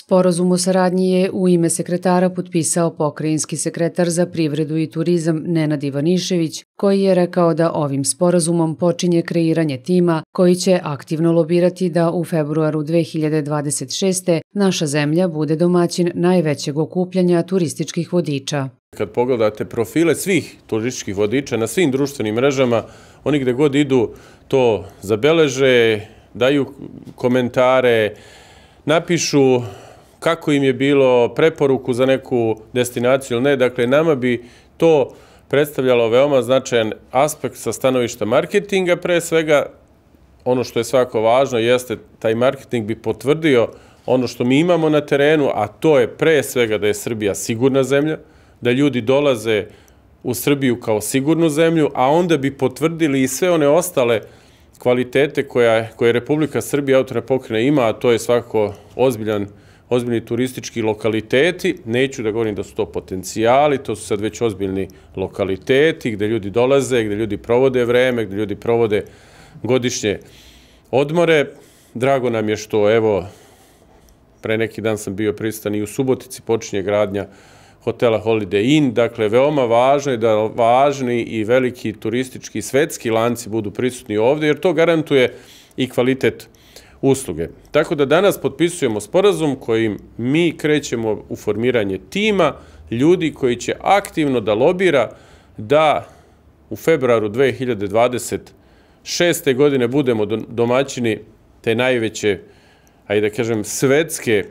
Sporazum o saradnji je u ime sekretara potpisao pokrajinski sekretar za privredu i turizam Nenad Ivanišević, koji je rekao da ovim sporazumom počinje kreiranje tima koji će aktivno lobirati da u februaru 2026. naša zemlja bude domaćin najvećeg okupljanja turističkih vodiča. Kad pogledate profile svih turističkih vodiča na svim društvenim mrežama, oni gde god idu to zabeleže, daju komentare, napišu kako im je bilo preporuku za neku destinaciju ili ne. Dakle, nama bi to predstavljalo veoma značajan aspekt sa stanovišta marketinga. Pre svega, ono što je svako važno jeste taj marketing bi potvrdio ono što mi imamo na terenu, a to je pre svega da je Srbija sigurna zemlja, da ljudi dolaze u Srbiju kao sigurnu zemlju, a onda bi potvrdili i sve one ostale kvalitete koja, koje Republika Srbija autora pokrene ima, a to je svako ozbiljan ozbiljni turistički lokaliteti, neću da govorim da su to potencijali, to su sad već ozbiljni lokaliteti gde ljudi dolaze, gde ljudi provode vreme, gde ljudi provode godišnje odmore. Drago nam je što, evo, pre neki dan sam bio pristan i u Subotici počinje gradnja hotela Holiday Inn, dakle, veoma važno je da važni i veliki turistički svetski lanci budu prisutni ovde, jer to garantuje i kvalitet usluge. Tako da danas potpisujemo sporazum kojim mi krećemo u formiranje tima ljudi koji će aktivno da lobira da u februaru 2026. godine budemo domaćini te najveće, ajde da kažem, svetske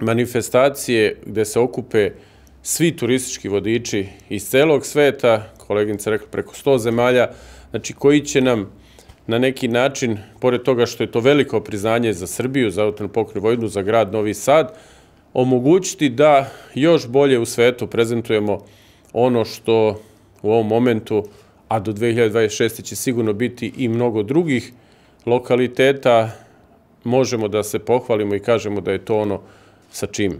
manifestacije gde se okupe svi turistički vodiči iz celog sveta, koleginica rekla preko 100 zemalja, znači koji će nam na neki način, pored toga što je to veliko priznanje za Srbiju, za autonom pokrenu Vojvodinu, za grad Novi Sad, omogućiti da još bolje u svetu prezentujemo ono što u ovom momentu, a do 2026. će sigurno biti i mnogo drugih lokaliteta, možemo da se pohvalimo i kažemo da je to ono sa čim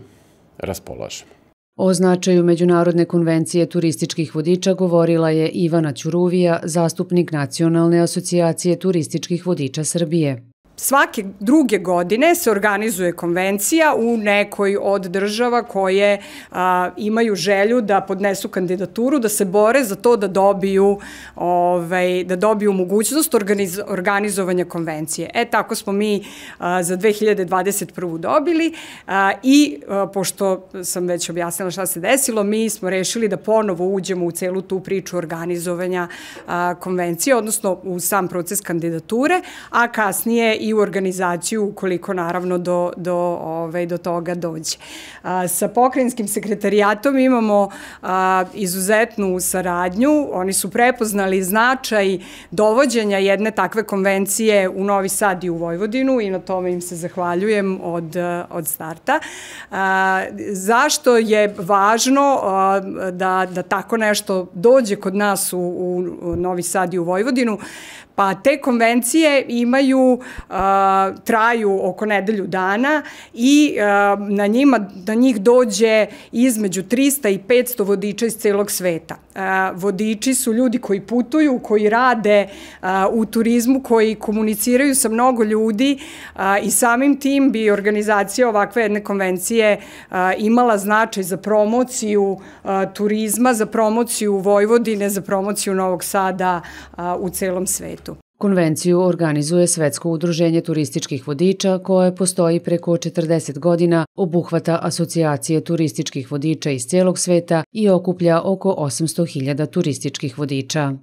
raspolažemo. O značaju Međunarodne konvencije turističkih vodiča govorila je Ivana Ćuruvija, zastupnik Nacionalne asocijacije turističkih vodiča Srbije svake druge godine se organizuje konvencija u nekoj od država koje a, imaju želju da podnesu kandidaturu, da se bore za to da dobiju, ovaj, da dobiju mogućnost organiz, organizovanja konvencije. E, tako smo mi a, za 2021. dobili a, i a, pošto sam već objasnila šta se desilo, mi smo rešili da ponovo uđemo u celu tu priču organizovanja a, konvencije, odnosno u sam proces kandidature, a kasnije i i u organizaciju ukoliko naravno do, do, ovaj, do toga dođe. A, sa pokrajinskim sekretarijatom imamo a, izuzetnu saradnju, oni su prepoznali značaj dovođenja jedne takve konvencije u Novi Sad i u Vojvodinu i na tome im se zahvaljujem od, od starta. A, zašto je važno a, da, da tako nešto dođe kod nas u, u Novi Sad i u Vojvodinu? Pa te konvencije imaju uh, traju oko nedelju dana i na njima, na njih dođe između 300 i 500 vodiča iz celog sveta. Vodiči su ljudi koji putuju, koji rade u turizmu, koji komuniciraju sa mnogo ljudi i samim tim bi organizacija ovakve jedne konvencije imala značaj za promociju turizma, za promociju Vojvodine, za promociju Novog Sada u celom svetu. Konvenciju organizuje Svetsko udruženje turističkih vodiča koje postoji preko 40 godina, obuhvata asocijacije turističkih vodiča iz cijelog sveta i okuplja oko 800.000 turističkih vodiča.